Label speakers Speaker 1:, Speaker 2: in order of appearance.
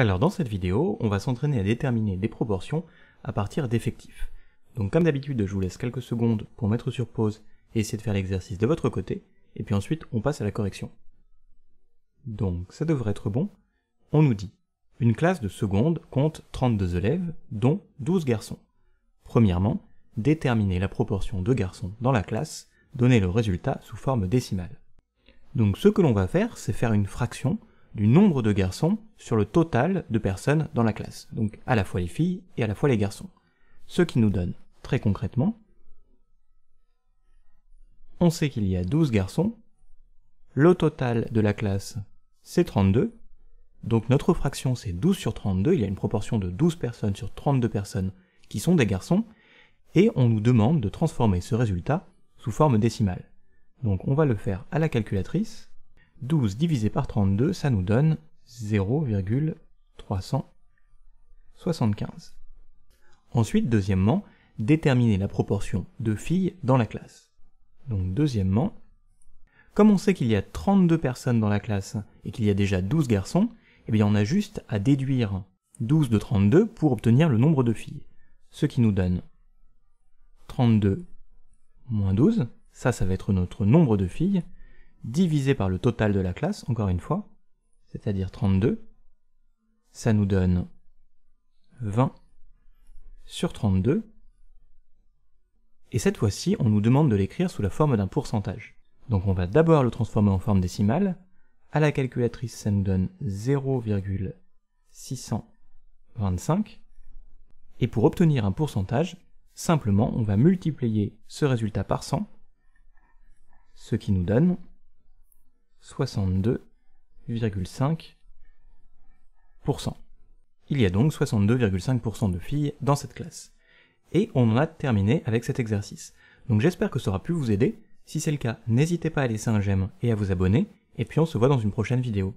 Speaker 1: Alors dans cette vidéo, on va s'entraîner à déterminer des proportions à partir d'effectifs. Donc comme d'habitude, je vous laisse quelques secondes pour mettre sur pause et essayer de faire l'exercice de votre côté, et puis ensuite on passe à la correction. Donc ça devrait être bon. On nous dit, une classe de seconde compte 32 élèves, dont 12 garçons. Premièrement, déterminer la proportion de garçons dans la classe, donner le résultat sous forme décimale. Donc ce que l'on va faire, c'est faire une fraction du nombre de garçons sur le total de personnes dans la classe, donc à la fois les filles et à la fois les garçons. Ce qui nous donne, très concrètement, on sait qu'il y a 12 garçons, le total de la classe c'est 32, donc notre fraction c'est 12 sur 32, il y a une proportion de 12 personnes sur 32 personnes qui sont des garçons, et on nous demande de transformer ce résultat sous forme décimale. Donc on va le faire à la calculatrice, 12 divisé par 32, ça nous donne 0,375. Ensuite, deuxièmement, déterminer la proportion de filles dans la classe. Donc deuxièmement, comme on sait qu'il y a 32 personnes dans la classe et qu'il y a déjà 12 garçons, eh bien on a juste à déduire 12 de 32 pour obtenir le nombre de filles. Ce qui nous donne 32 moins 12, ça ça va être notre nombre de filles, divisé par le total de la classe, encore une fois, c'est-à-dire 32, ça nous donne 20 sur 32, et cette fois-ci, on nous demande de l'écrire sous la forme d'un pourcentage. Donc on va d'abord le transformer en forme décimale, à la calculatrice ça nous donne 0,625, et pour obtenir un pourcentage, simplement on va multiplier ce résultat par 100, ce qui nous donne 62,5%. Il y a donc 62,5% de filles dans cette classe. Et on en a terminé avec cet exercice. Donc j'espère que ça aura pu vous aider. Si c'est le cas, n'hésitez pas à laisser un j'aime et à vous abonner, et puis on se voit dans une prochaine vidéo.